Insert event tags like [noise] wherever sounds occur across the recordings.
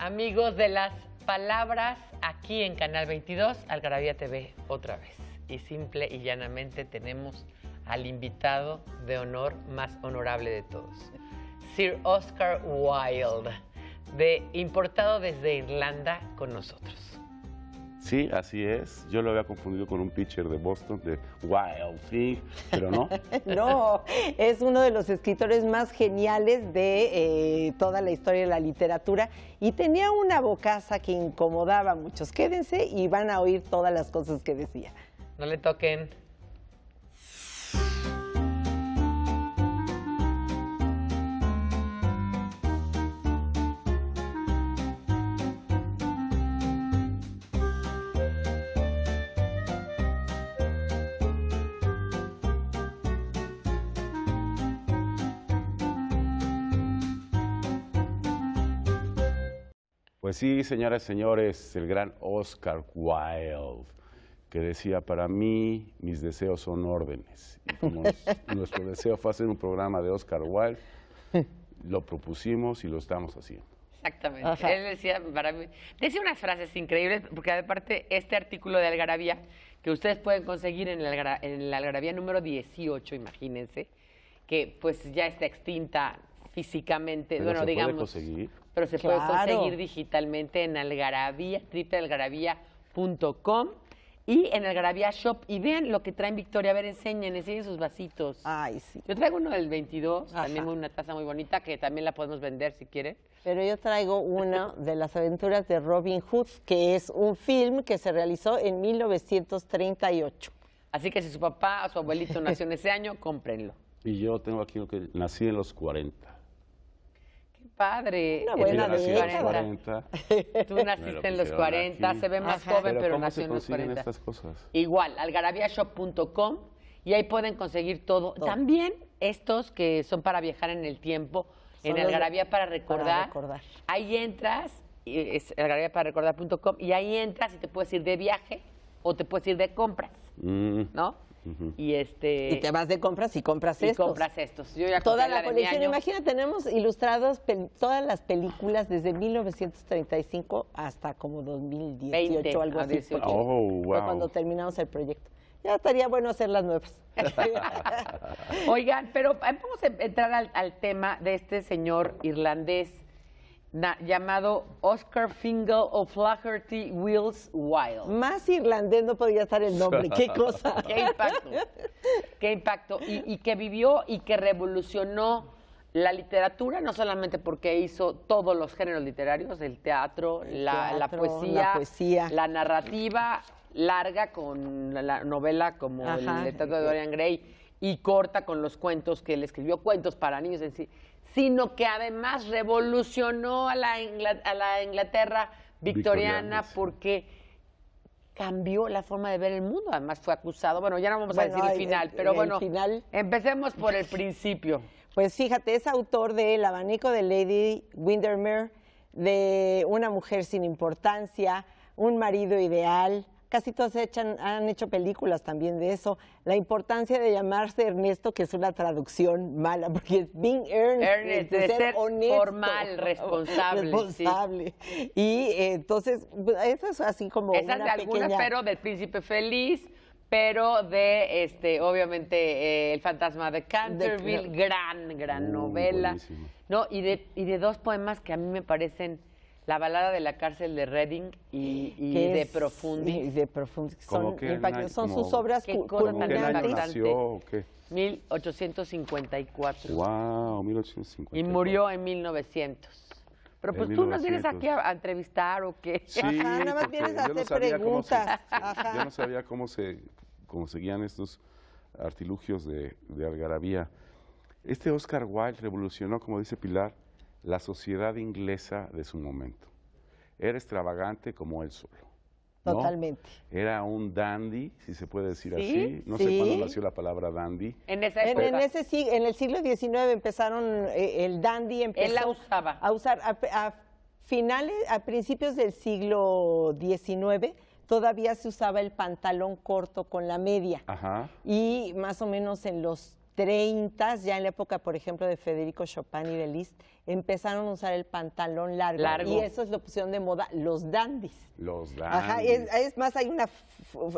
amigos de las palabras aquí en Canal 22, Algarabía TV, otra vez. Y simple y llanamente tenemos al invitado de honor más honorable de todos, Sir Oscar Wilde, de, importado desde Irlanda con nosotros. Sí, así es. Yo lo había confundido con un pitcher de Boston, de Wild Thing, pero no. [laughs] no, es uno de los escritores más geniales de eh, toda la historia de la literatura y tenía una bocaza que incomodaba a muchos. Quédense y van a oír todas las cosas que decía. No le toquen. Pues sí, señoras y señores, el gran Oscar Wilde, que decía, para mí mis deseos son órdenes. Y [laughs] nuestro deseo fue hacer un programa de Oscar Wilde, lo propusimos y lo estamos haciendo. Exactamente. Él decía, para mí, decía unas frases increíbles, porque aparte este artículo de Algarabía, que ustedes pueden conseguir en la, en Algarabía número 18, imagínense, que pues ya está extinta físicamente, bueno, digamos. Pero se puede conseguir digitalmente en Algarabía, triplealgarabía.com y en Algarabía Shop. Y vean lo que traen Victoria. A ver, enseñen, enseñen sus vasitos. Ay, sí. Yo traigo uno del 22, también una taza muy bonita que también la podemos vender si quieren. Pero yo traigo una de las aventuras de Robin Hood, que es un film que se realizó en 1938. Así que si su papá o su abuelito [laughs] nació en ese año, cómprenlo. Y yo tengo aquí lo que nací en los 40 padre. Una este, buena 40. Tú naciste en los 40, se ve más joven, pero, nació en los 40. estas cosas? Igual, algarabiashop.com y ahí pueden conseguir todo. También estos que son para viajar en el tiempo, en Algarabía para recordar. Para Ahí entras, es algaravia para recordar.com y ahí entras y te puedes ir de viaje o te puedes ir de compras, mm. ¿no? Y este y te vas de compras y compras y estos. compras estos. Yo ya Toda la, colección, imagina, tenemos ilustradas todas las películas desde 1935 hasta como 2018 20, algo ah, así. Oh, wow. cuando terminamos el proyecto. Ya estaría bueno hacer las nuevas. [laughs] [laughs] Oigan, pero eh, vamos a entrar al tema de este señor irlandés llamado Oscar Fingal O'Flaherty Wills Wild. Más irlandés no podría estar el nombre, qué cosa. [laughs] qué impacto, qué impacto. Y, y, que vivió y que revolucionó la literatura, no solamente porque hizo todos los géneros literarios, el teatro, la, poesía, la, narrativa larga con la, novela como el teatro de Dorian Gray y corta con los cuentos que él escribió, cuentos para niños, en sí sino que además revolucionó a la, a la Inglaterra victoriana porque cambió la forma de ver el mundo. Además fue acusado, bueno, ya no vamos a decir el final, pero bueno, empecemos por el [laughs] principio. Pues fíjate, es autor de El abanico de Lady Windermere, de Una mujer sin importancia, Un marido ideal, casi todas han hecho películas también de eso. La importancia de llamarse Ernesto, que es una traducción mala, porque es being Ernest, de, ser, honesto, formal, [laughs] responsable. responsable. Y eh, entonces, eso pues, es así como Esas una de algunas, pero del príncipe feliz pero de este obviamente eh, El fantasma de Canterville, gran gran mm, novela. No, y de y de dos poemas que a mí me parecen la balada de la cárcel de Reading y, y de Profundis. Y de Profundis. Son, que son sus obras ¿qué cosa tan 1854. Wow, 1854. Y murió en 1900. Pero pues tú no vienes aquí a, entrevistar o qué. Sí, Ajá, nada más vienes a hacer preguntas. Se, Yo no sabía cómo se conseguían estos artilugios de, de algarabía. Este Oscar Wilde revolucionó, como dice Pilar, la sociedad inglesa de su momento. Era extravagante como él solo. Totalmente. Era un dandy, si se puede decir así. No sé cuándo nació la palabra dandy. En En, el siglo XIX empezaron, eh, el dandy empezó él la usaba. a usar a, finales, a principios del siglo XIX todavía se usaba el pantalón corto con la media. Ajá. Y más o menos en los 30, ya en la época, por ejemplo, de Federico Chopin y de Liszt, empezaron a usar el pantalón largo, y eso es la opción de moda, los dandis. Los dandis. Ajá, es, más, hay una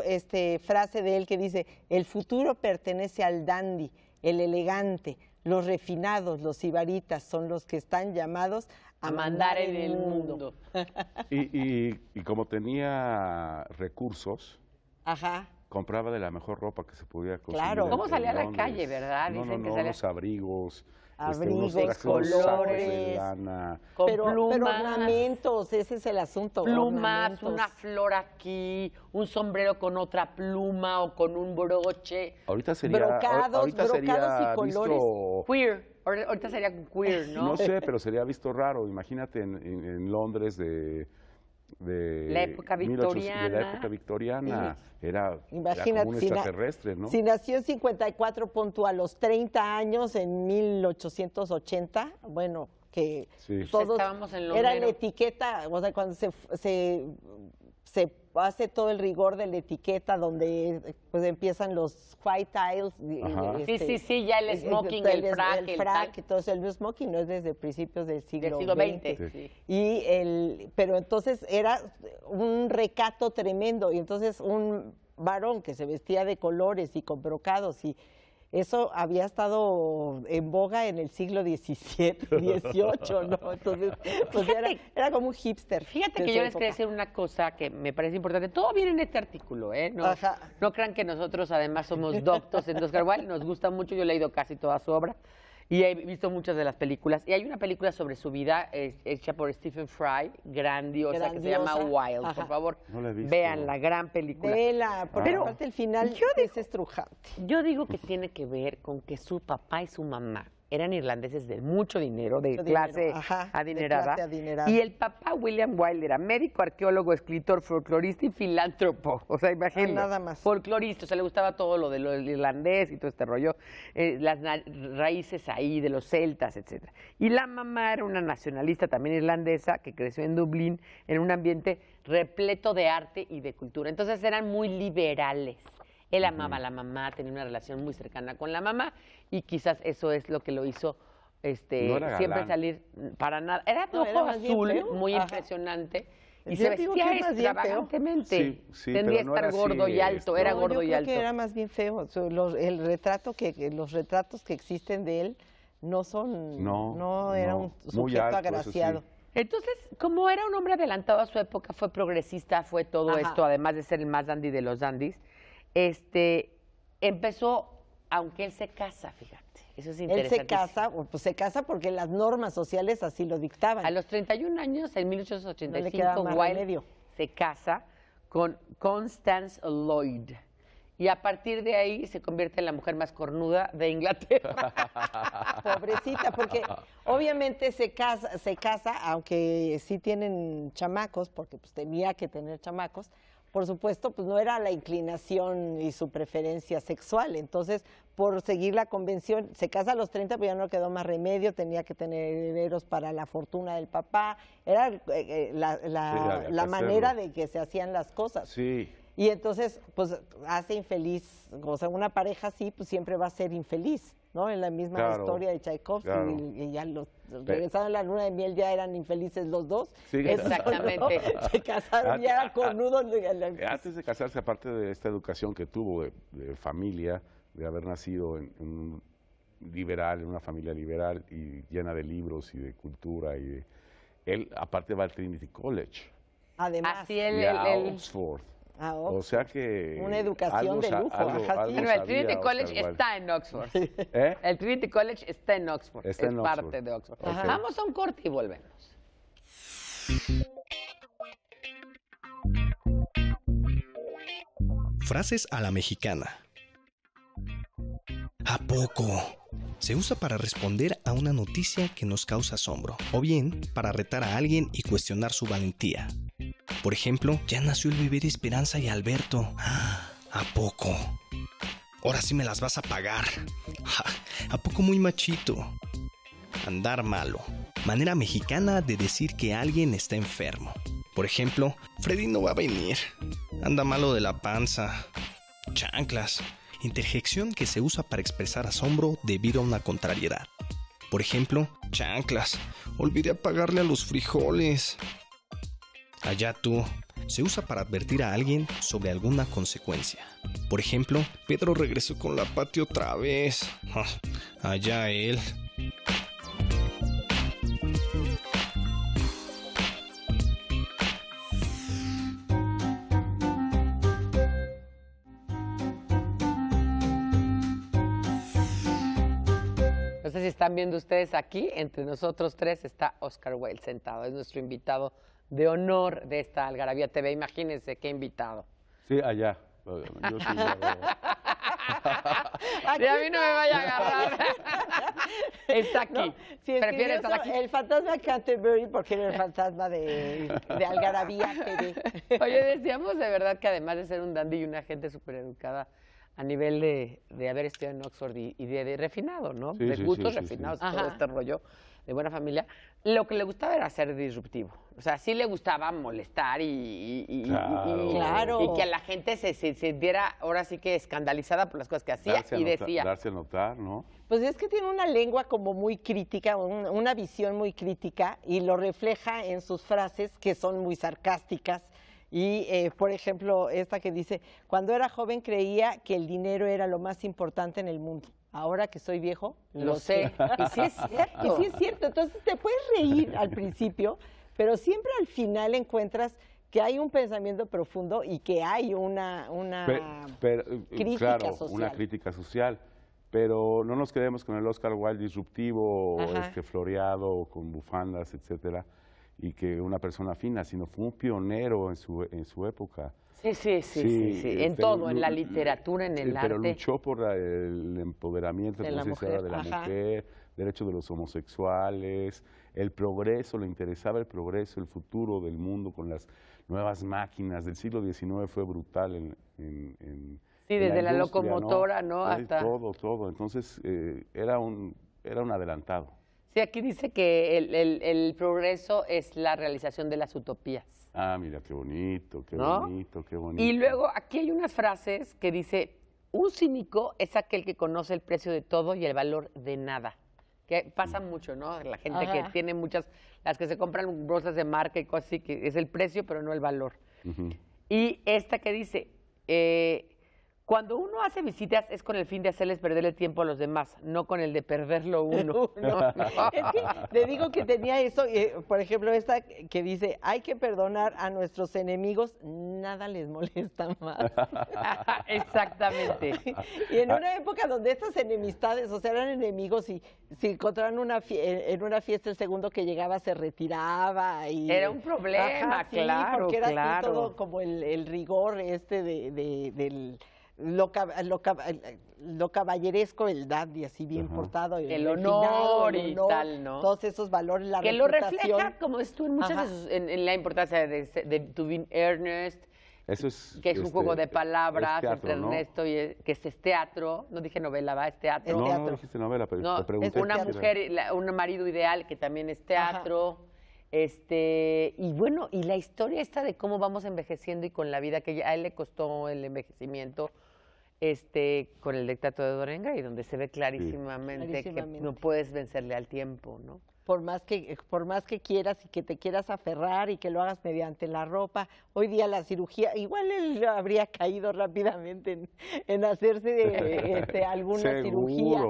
este, frase de él que dice, el futuro pertenece al dandy, el elegante, los refinados, los ibaritas, son los que están llamados a, mandar, en el mundo. [laughs] y, y como tenía recursos, Ajá compraba de la mejor ropa que se pudiera conseguir. Claro, ¿cómo salía a la calle, verdad? No, Dicen no, no, que los abrigos, abrigos, este, colores, lana. Con plumas, pero ese es el asunto. Plumas, una flor aquí, un sombrero con otra pluma o con un broche. Ahorita sería brocados, ahorita brocados sería y colores. Visto... Queer. Ahorita sería queer, ¿no? No sé, [laughs] pero sería visto raro. Imagínate en, en Londres de de la época victoriana. la época victoriana. Era, Imagínate, era extraterrestre, ¿no? Si nació en 54, a los 30 años, en 1880, bueno, que sí. todos Estábamos en la etiqueta, o sea, cuando se, se se hace todo el rigor de la etiqueta donde pues empiezan los white tiles. sí, este, sí, sí, ya el smoking, el, frac. El, frac, entonces el smoking no es desde principios del siglo, XX. Y el, pero entonces era un recato tremendo y entonces un varón que se vestía de colores y con brocados y eso había estado en boga en el siglo XVII, XVIII, [laughs] ¿no? Entonces, pues era, como un hipster. Fíjate que yo les quería decir una cosa que me parece importante. Todo viene en este artículo, ¿eh? No, no crean que nosotros además somos doctos en Oscar Wilde, nos gusta mucho, yo he leído casi toda su obra. Y he visto muchas de las películas. Y hay una película sobre su vida hecha por Stephen Fry, grandiosa, que se llama Wild. Por favor, vean la gran película. Vela, porque el final yo Yo digo que tiene que ver con que su papá y su mamá eran irlandeses de mucho dinero, de, clase, adinerada. Y el papá William Wilde era médico, arqueólogo, escritor, folclorista y filántropo. O sea, imagínate. nada más. Folclorista, o sea, le gustaba todo lo del irlandés y todo este rollo, eh, las raíces ahí de los celtas, etcétera. Y la mamá era una nacionalista también irlandesa que creció en Dublín en un ambiente repleto de arte y de cultura. Entonces eran muy liberales. Él amaba a la mamá, tenía una relación muy cercana con la mamá y quizás eso es lo que lo hizo este, siempre salir para nada. Era muy impresionante. Y se vestía extravagantemente. Sí, sí, Tendría que estar gordo y alto, era gordo y alto. que era más bien feo. Los, el retrato que, los retratos que existen de él no son. No, era un sujeto agraciado. Entonces, como era un hombre adelantado a su época, fue progresista, fue todo esto, además de ser el más dandy de los dandys este, empezó, aunque él se casa, fíjate. Eso es interesante. Él se casa, pues se casa porque las normas sociales así lo dictaban. A los 31 años, en 1885, Wilde se casa con Constance Lloyd. Y a partir de ahí se convierte en la mujer más cornuda de Inglaterra. [laughs] Pobrecita, porque obviamente se casa, se casa, aunque sí tienen chamacos, porque pues, tenía que tener chamacos, por supuesto, pues no era la inclinación y su preferencia sexual. Entonces, por seguir la convención, se casa a los 30, pero ya no quedó más remedio, tenía que tener herederos para la fortuna del papá. Era eh, eh, la, manera de que se hacían las cosas. Y entonces, pues hace infeliz, o sea, una pareja así, pues siempre va a ser infeliz. ¿no? En la misma historia de Tchaikovsky, y, ya los regresaron a la luna de miel, ya eran infelices los dos. Sí, exactamente. se casaron ya ah, con nudos. Eh, antes de casarse, aparte de esta educación que tuvo de, familia, de haber nacido en, liberal, en una familia liberal y llena de libros y de cultura y él aparte va al Trinity College. Además, y a Oxford. Ah, oh. O sea que... Una educación de lujo. el Trinity College está en Oxford. El Trinity College está en Oxford. es parte de Oxford. Vamos a un corte y volvemos. Frases a la mexicana. ¿A poco? Se usa para responder a una noticia que nos causa asombro, o bien para retar a alguien y cuestionar su valentía. Por ejemplo, ya nació el bebé de Esperanza y Alberto. ¡Ah! ¿A poco? Ahora sí me las vas a pagar. ¿A poco muy machito? Andar malo. Manera mexicana de decir que alguien está enfermo. Por ejemplo, Freddy no va a venir. Anda malo de la panza. Chanclas. Interjección que se usa para expresar asombro debido a una contrariedad. Por ejemplo, chanclas. Olvidé pagarle a los frijoles. Allá tú se usa para advertir a alguien sobre alguna consecuencia. Por ejemplo, Pedro regresó con la patio otra vez. [laughs] Allá él. No sé si están viendo ustedes aquí, entre nosotros tres está Oscar Wilde sentado, es nuestro invitado de honor de esta Algarabía TV. Imagínense qué invitado. Sí, allá. Yo [laughs] sí, a mí no me vaya a agarrar. [laughs] Está aquí. No, estar aquí. El fantasma de Canterbury porque era el fantasma de, Algarabía TV. Oye, decíamos de verdad que además de ser un dandy y una gente súper educada, a nivel de, haber estudiado en Oxford y, de, refinado, ¿no? de gustos refinados, todo este rollo de buena familia, lo que le gustaba era ser disruptivo. O sea, sí le gustaba molestar y, que a la gente se sintiera ahora sí que escandalizada por las cosas que hacía y decía. Darse notar, ¿no? Pues es que tiene una lengua como muy crítica, una visión muy crítica y lo refleja en sus frases que son muy sarcásticas. Y, eh, por ejemplo, esta que dice, cuando era joven creía que el dinero era lo más importante en el mundo ahora que soy viejo, lo, sé. y sí es cierto. Entonces te puedes reír al principio, pero siempre al final encuentras que hay un pensamiento profundo y que hay una, una eh, crítica social. Una crítica social. Pero no nos quedemos con el Oscar Wilde disruptivo, este floreado, con bufandas, etcétera, y que una persona fina, sino fue un pionero en su, en su época. Sí, sí, sí, sí, eh, en todo, en la eh, literatura, en el eh, arte. Pero luchó por el empoderamiento de la mujer, derechos de los homosexuales, el progreso, le interesaba el progreso, el futuro del mundo con las nuevas máquinas del siglo XIX fue brutal en... sí, desde la, locomotora, ¿no? Todo, todo. Entonces, era, un, era un adelantado. Sí, aquí dice que el, el progreso es la realización de las utopías. Ah, mira, qué bonito, qué bonito, qué bonito. Y luego aquí hay unas frases que dice, un cínico es aquel que conoce el precio de todo y el valor de nada. Que pasa mm. mucho, ¿no? La gente que tiene muchas, las que se compran bolsas de marca y cosas así, que es el precio pero no el valor. Y esta que dice, eh, cuando uno hace visitas es con el fin de hacerles perder el tiempo a los demás, no con el de perderlo [laughs] uno. Es que le digo que tenía eso, eh, por ejemplo, esta que dice, hay que perdonar a nuestros enemigos, nada les molesta más. [laughs] Exactamente. y en una época donde estas enemistades, o sea, eran enemigos y si encontraban una eh, en una fiesta el segundo que llegaba se retiraba. Y, era un problema, claro, porque era todo como el, rigor este de, del lo, lo, lo caballeresco, el dandy, así bien portado, el, honor, y tal, ¿no? Todos esos valores, la Que lo refleja, como tú, en muchas sus, en, la importancia de, de, to Ernest, que es un este, juego de palabras Ernesto y e, que es, teatro, no dije novela, va, es teatro. No, no dijiste novela, pero te pregunté. Una mujer, un marido ideal que también es teatro. Este, y bueno, y la historia esta de cómo vamos envejeciendo y con la vida que a él le costó el envejecimiento, este, con el dictato de Dorenga y donde se ve clarísimamente, que no puedes vencerle al tiempo, ¿no? Por más, que, eh, por más que quieras y que te quieras aferrar y que lo hagas mediante la ropa, hoy día la cirugía, igual él habría caído rápidamente en, hacerse eh, este, alguna [laughs] cirugía,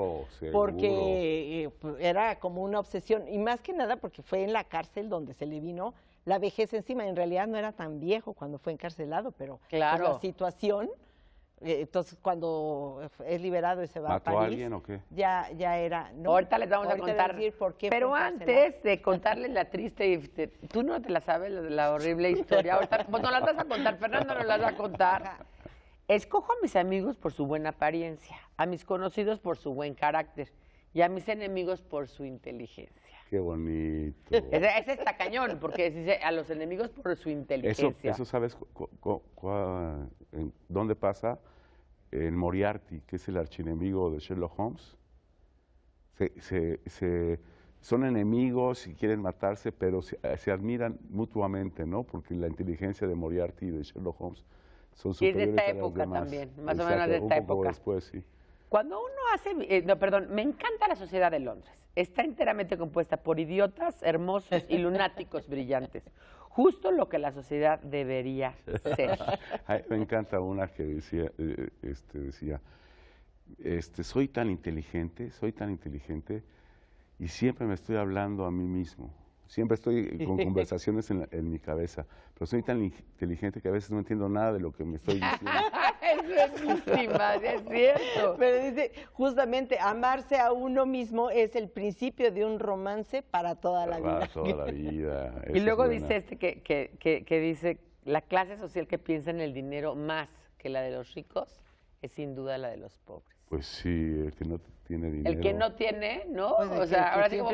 porque eh, pues, era como una obsesión, y más que nada porque fue en la cárcel donde se le vino la vejez encima, en realidad no era tan viejo cuando fue encarcelado, pero la situación eh, entonces, cuando es liberado y se va a Ya, ya era. ahorita les vamos a contar. por Pero antes de contarles la triste, tú no te la sabes, la, horrible historia. Ahorita, pues, no la vas a contar, Fernando no la va a contar. Escojo a mis amigos por su buena apariencia, a mis conocidos por su buen carácter y a mis enemigos por su inteligencia. Qué bonito. [laughs] Ese, está cañón, porque dice a los enemigos por su inteligencia. Eso, eso sabes en dónde pasa. En Moriarty, que es el archienemigo de Sherlock Holmes. Se, se, son enemigos y quieren matarse, pero se, admiran mutuamente, ¿no? Porque la inteligencia de Moriarty y de Sherlock Holmes son superiores y de esta época también, más o menos de esta época. después, sí. Cuando uno hace, eh, no, perdón, me encanta la sociedad de Londres está enteramente compuesta por idiotas hermosos y [laughs] lunáticos brillantes. Justo lo que la sociedad debería ser. [laughs] me encanta una que decía, eh, eh, este, decía, este, soy tan inteligente, soy tan inteligente y siempre me estoy hablando a mí mismo. Siempre estoy con [laughs] conversaciones en, en mi cabeza, pero soy tan inteligente que a veces no entiendo nada de lo que me estoy diciendo es es cierto. Pero dice, justamente amarse a uno mismo es el principio de un romance para toda la para Toda la [laughs] vida. y luego dice este que, que, que, que dice, la clase social que piensa en el dinero más que la de los ricos es sin duda la de los pobres. Pues sí, el que no tiene dinero. El que no tiene, ¿no? o sea, ahora sí como,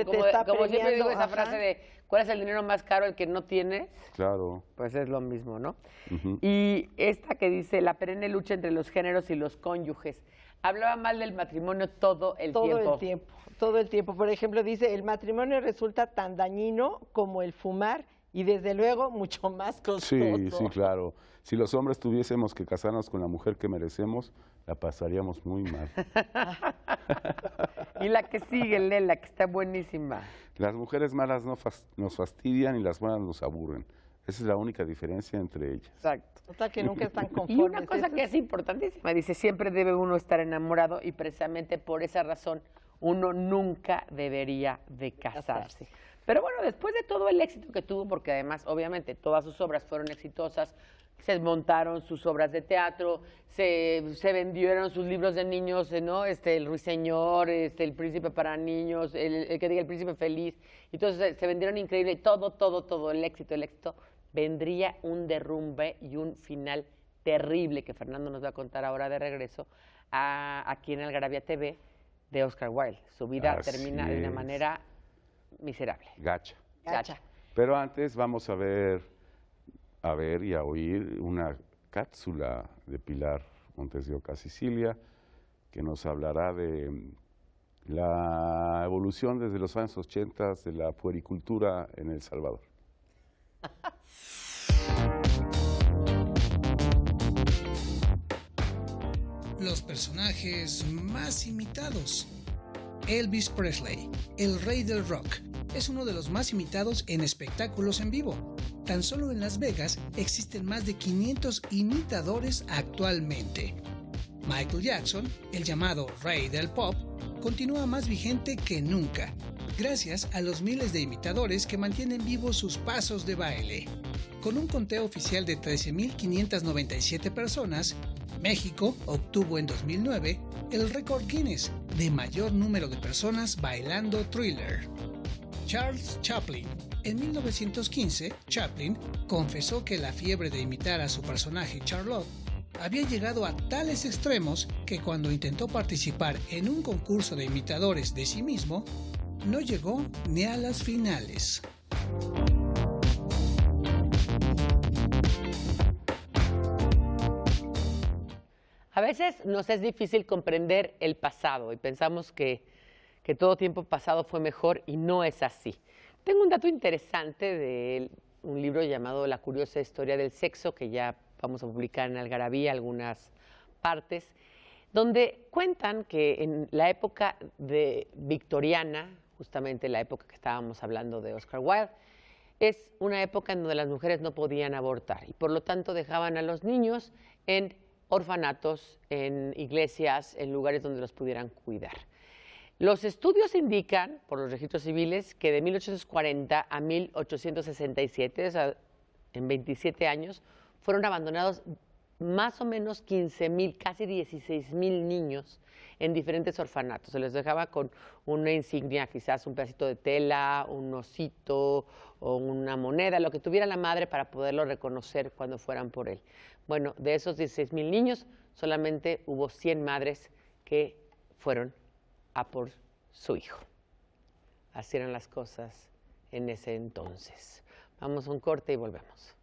siempre digo esa frase de ¿cuál es el dinero más caro el que no tiene? Claro. Pues es lo mismo, ¿no? Y esta que dice la perenne lucha entre los géneros y los cónyuges. Hablaba mal del matrimonio todo el tiempo. Todo el tiempo, todo el tiempo. Por ejemplo, dice, el matrimonio resulta tan dañino como el fumar y desde luego mucho más costoso. Sí, sí, claro. Si los hombres tuviésemos que casarnos con la mujer que merecemos, la pasaríamos muy mal. [laughs] y la que sigue, Lela, que está buenísima. Las mujeres malas no nos fastidian y las buenas nos aburren. Esa es la única diferencia entre ellas. Exacto. O que nunca están Y una cosa que es importantísima, dice, siempre debe uno estar enamorado y precisamente por esa razón uno nunca debería de casarse. Pero bueno, después de todo el éxito que tuvo, porque además, obviamente, todas sus obras fueron exitosas, se desmontaron sus obras de teatro, se, vendieron sus libros de niños, eh, ¿no? Este, el Ruiseñor, este, el Príncipe para Niños, el, que diga el Príncipe Feliz. Entonces se, vendieron increíble, todo, todo, todo, el éxito, el éxito. Vendría un derrumbe y un final terrible que Fernando nos va a contar ahora de regreso a, aquí en Algarabia TV de Oscar Wilde. Su vida termina de una manera miserable. Gacha. Gacha. Pero antes vamos a ver a ver y a oír una cápsula de Pilar Montes de Oca Sicilia, que nos hablará de la evolución desde los años 80 de la puericultura en El Salvador. [laughs] Los personajes más imitados. Elvis Presley, el rey del rock, es uno de los más imitados en espectáculos en vivo. Tan solo en Las Vegas existen más de 500 imitadores actualmente. Michael Jackson, el llamado rey del pop, continúa más vigente que nunca, gracias a los miles de imitadores que mantienen vivos sus pasos de baile. Con un conteo oficial de 13.597 personas, México obtuvo en 2009 el récord Guinness de mayor número de personas bailando thriller. Charles Chaplin en 1915, Chaplin confesó que la fiebre de imitar a su personaje Charlotte había llegado a tales extremos que cuando intentó participar en un concurso de imitadores de sí mismo, no llegó ni a las finales. A veces nos es difícil comprender el pasado y pensamos que, que todo tiempo pasado fue mejor y no es así. Tengo un dato interesante de un libro llamado La curiosa historia del sexo, que ya vamos a publicar en Algarabía algunas partes, donde cuentan que en la época de victoriana, justamente la época que estábamos hablando de Oscar Wilde, es una época en donde las mujeres no podían abortar y por lo tanto dejaban a los niños en orfanatos, en iglesias, en lugares donde los pudieran cuidar. Los estudios indican, por los registros civiles, que de 1840 a 1867, en 27 años, fueron abandonados más o menos 15 mil, casi 16 mil niños en diferentes orfanatos. Se les dejaba con una insignia, quizás un pedacito de tela, un osito o una moneda, lo que tuviera la madre para poderlo reconocer cuando fueran por él. Bueno, de esos 16 mil niños, solamente hubo 100 madres que fueron a por su hijo. Así eran las cosas en ese entonces. Vamos a un corte y volvemos.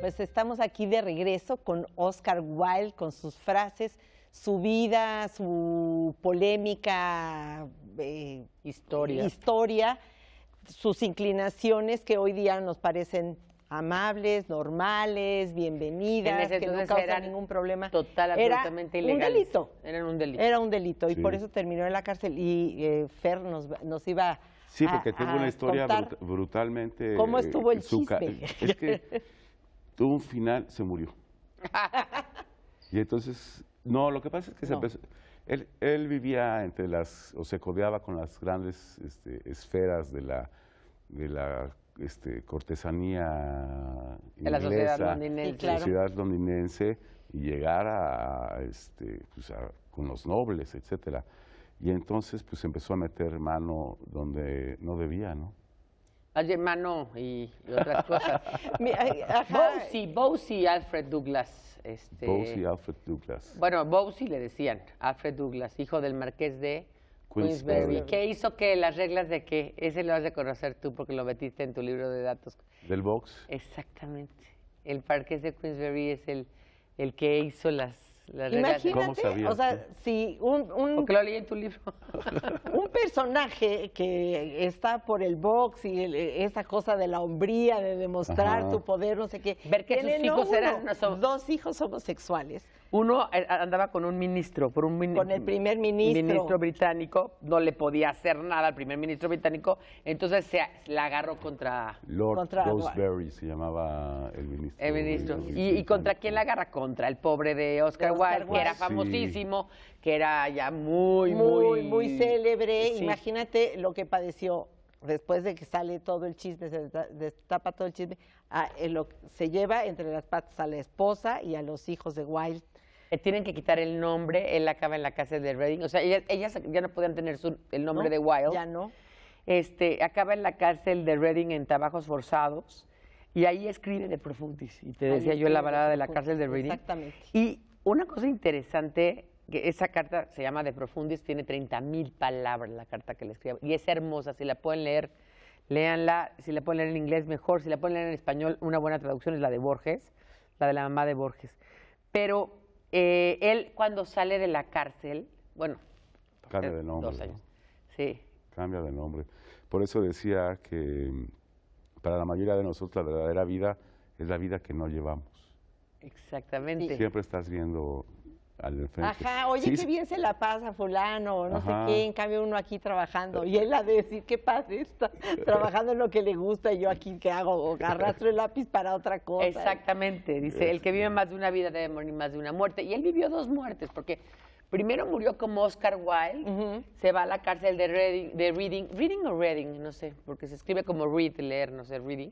Pues estamos aquí de regreso con Oscar Wilde, con sus frases, su vida, su polémica eh, historia. historia, sus inclinaciones que hoy día nos parecen amables, normales, bienvenidas, que no causan ningún problema. Total, absolutamente Era un delito. Era un delito. Era un delito y por eso terminó en la cárcel y eh, Fer nos, nos iba Sí, porque a, tengo una historia brutalmente... ¿Cómo estuvo el eh, chisme? Es que tuvo un final, se murió. [laughs] y entonces, no, lo que pasa es que Él, vivía entre las, o se codeaba con las grandes este, esferas de la, de la este, cortesanía inglesa, la sociedad londinense, y llegar a, este, pues con los nobles, etcétera. Y entonces pues empezó a meter mano donde no debía, ¿no? mano y, otras cosas. [laughs] bowsi Alfred Douglas. Este, Alfred Douglas. Bueno, bowsi le decían, Alfred Douglas, hijo del marqués de Queensberry. ¿Qué hizo que las reglas de qué? Ese lo has de conocer tú porque lo metiste en tu libro de datos. ¿Del box? Exactamente. El parque de Queensberry es el, el que hizo las, reglas. Imagínate, ¿Cómo o sea, si un... un lo leí en tu libro. [laughs] un personaje que está por el box y e, esa cosa de la hombría, de demostrar tu poder, no sé qué. Ver que sus hijos eran... Dos hijos homosexuales uno eh, andaba con un ministro, por un con el primer ministro. británico, no le podía hacer nada al primer ministro británico, entonces se la agarró contra Lord Roseberry se llamaba el ministro. ¿Y, contra quién la agarra? Contra el pobre de Oscar, Wilde, que era famosísimo, que era ya muy, muy, muy, célebre. Imagínate lo que padeció después de que sale todo el chisme, se destapa todo el chisme, ah, eh, se lleva entre las patas a la esposa y a los hijos de Wilde. Eh, tienen que quitar el nombre, él acaba en la cárcel de Reading. o sea, ellas, ya no podían tener el nombre de Wild. Ya no. Este, acaba en la cárcel de Reading en trabajos forzados y ahí escribe de Profundis. Y te decía yo la balada de, la cárcel de Reading. Exactamente. Y una cosa interesante que esa carta se llama De Profundis, tiene 30 mil palabras la carta que le escribe. Y es hermosa, si la pueden leer, léanla. Si la pueden leer en inglés, mejor. Si la pueden leer en español, una buena traducción es la de Borges, la de la mamá de Borges. Pero eh, él cuando sale de la cárcel, bueno, cambia eh, de nombre. Cambia de nombre. Por eso decía que mm, para la mayoría de nosotros la verdadera vida es la vida que no llevamos. Exactamente. Siempre estás viendo Ajá, oye, que qué bien se la pasa fulano, no sé quién. en cambio uno aquí trabajando. Y él ha de decir, qué paz está [laughs] trabajando en lo que le gusta y yo aquí qué hago, arrastro el lápiz para otra cosa. Exactamente, dice, el que vive este. más de una vida debe morir más de una muerte. Y él vivió dos muertes, porque primero murió como Oscar Wilde, se va a la cárcel de Reading, de Reading, Reading o Reading, no sé, porque se escribe como read, leer, no sé, Reading,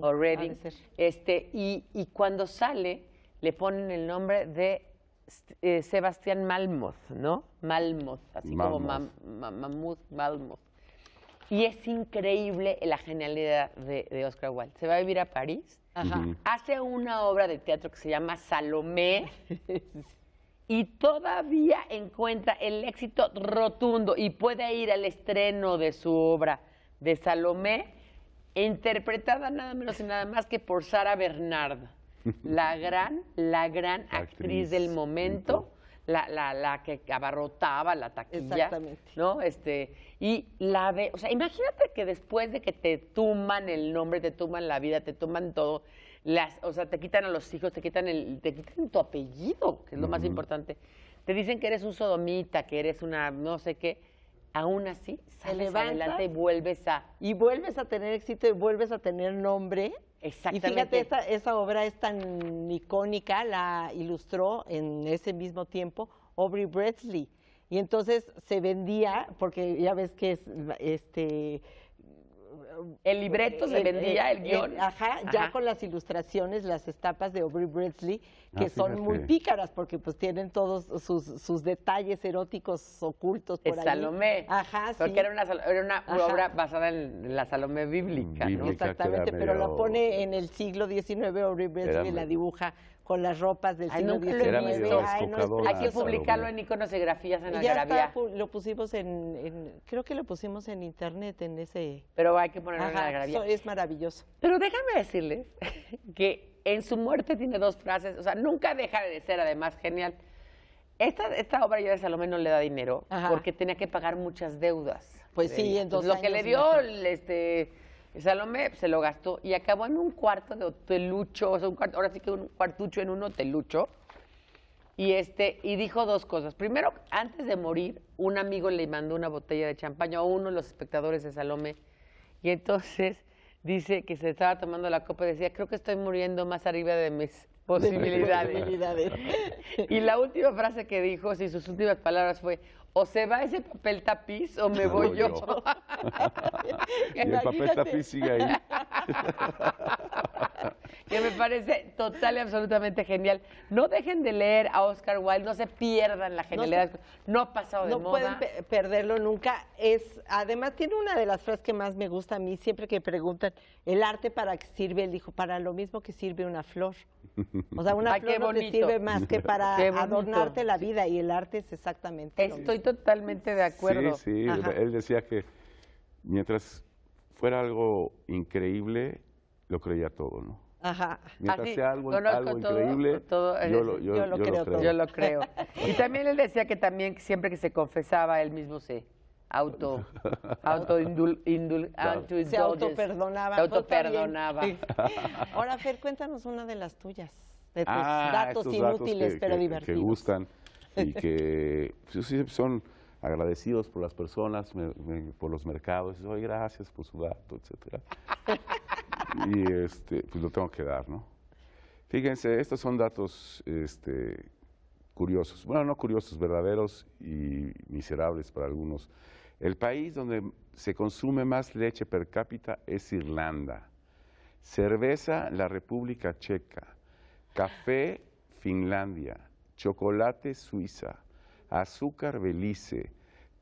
o Reading. este, y, y cuando sale, le ponen el nombre de este, eh, Sebastián Malmoth, ¿no? Malmoth, así como Mammoth, Malmoth. Y es increíble la genialidad de, Oscar Wilde. Se va a vivir a París, hace una obra de teatro que se llama Salomé [laughs] y todavía encuentra el éxito rotundo y puede ir al estreno de su obra de Salomé, interpretada nada menos y nada más que por Sara Bernard la gran, la gran actriz, del momento, la, la, la, que abarrotaba la taquilla. Exactamente. ¿No? Este, y la ve, o sea, imagínate que después de que te tuman el nombre, te tuman la vida, te tuman todo, las, o sea, te quitan a los hijos, te quitan el, te quitan tu apellido, que es lo más importante. Te dicen que eres un sodomita, que eres una no sé qué aún así sales adelante y vuelves a... Y vuelves a tener éxito y vuelves a tener nombre Exactamente. Y fíjate, esa, obra es tan icónica, la ilustró en ese mismo tiempo Aubrey Bresley. Y entonces se vendía, porque ya ves que es este el libreto se eh, eh, vendía, el, eh, guión. ajá, ya con las ilustraciones, las estapas de Aubrey Bresley, que ah, son muy pícaras porque pues tienen todos sus, sus detalles eróticos ocultos por Salomé. Ajá, sí. Porque era una, era una obra basada en la Salomé bíblica, Exactamente, pero la pone en el siglo XIX, Aubrey Bresley la dibuja con las ropas del Ay, Hay que publicarlo en Iconos y Grafías en ya lo pusimos en, creo que lo pusimos en internet en ese... Pero hay que ponerlo en la Eso es maravilloso. Pero déjame decirles [laughs] que en su muerte tiene dos frases, o sea, nunca deja de ser además genial. Esta, esta obra ya de Salomé no le da dinero porque tenía que pagar muchas deudas. Pues sí, entonces. Lo que le dio, este Salome se lo gastó y acabó en un cuarto de hotelucho, un cuarto, ahora sí que un cuartucho en un hotelucho. Y, este, y dijo dos cosas. Primero, antes de morir, un amigo le mandó una botella de champaña a uno de los espectadores de Salome Y entonces dice que se estaba tomando la copa y decía, creo que estoy muriendo más arriba de mis [laughs] posibilidades. [laughs] y la última frase que dijo, sí, sus últimas palabras fue, o se va ese papel tapiz o me voy yo. yo. [laughs] y el papel tapiz sigue ahí. [laughs] que me parece total y absolutamente genial. No dejen de leer a Oscar Wilde, no se pierdan la genialidad. No, ha pasado de moda. No pueden perderlo nunca. Es, además, tiene una de las frases que más me gusta a mí, siempre que preguntan, ¿el arte para qué sirve? Él dijo, para lo mismo que sirve una flor. O sea, una flor no sirve más que para [laughs] adornarte la vida y el arte es exactamente Estoy totalmente de acuerdo. Sí, sí, él decía que mientras fuera algo increíble, lo creía todo, ¿no? Ajá. Mientras algo, todo, increíble, todo, yo, lo, creo, Yo lo creo. y también él decía que también siempre que se confesaba, él mismo se auto [laughs] auto se auto perdonaba, se auto -perdonaba. [laughs] ahora Fer cuéntanos una de las tuyas de tus ah, datos inútiles pero divertidos que gustan y que pues, son agradecidos por las personas, por los mercados, gracias por su dato, etcétera. [laughs] y este, pues, lo tengo que dar, ¿no? Fíjense, estos son datos este, curiosos, bueno, no curiosos, verdaderos y miserables para algunos. El país donde se consume más leche per cápita es Irlanda, cerveza la República Checa, café Finlandia, chocolate Suiza, azúcar belice,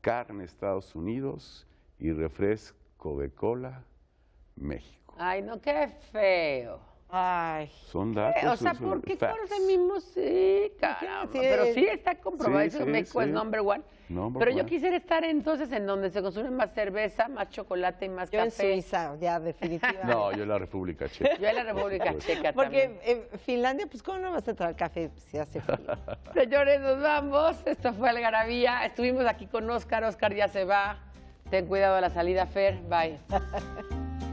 carne Estados Unidos y refresco de cola México. Ay, no, qué feo. Ay. Son eh, datos. O sea, ¿por qué facts. mi mi Sí, pero sí está comprobado sí, eso México es number one. pero yo quisiera estar entonces en donde se consume más cerveza, más chocolate y más café. en Suiza, ya [laughs] definitivamente. no, yo en la República Checa. Yo en la República pues, Checa Porque en Finlandia, pues ¿cómo no vas a traer café si hace frío? [laughs] Señores, nos vamos. Esto fue Algarabía. Estuvimos aquí con Oscar. Oscar ya se va. Ten cuidado a la salida, Fer. Bye. [laughs]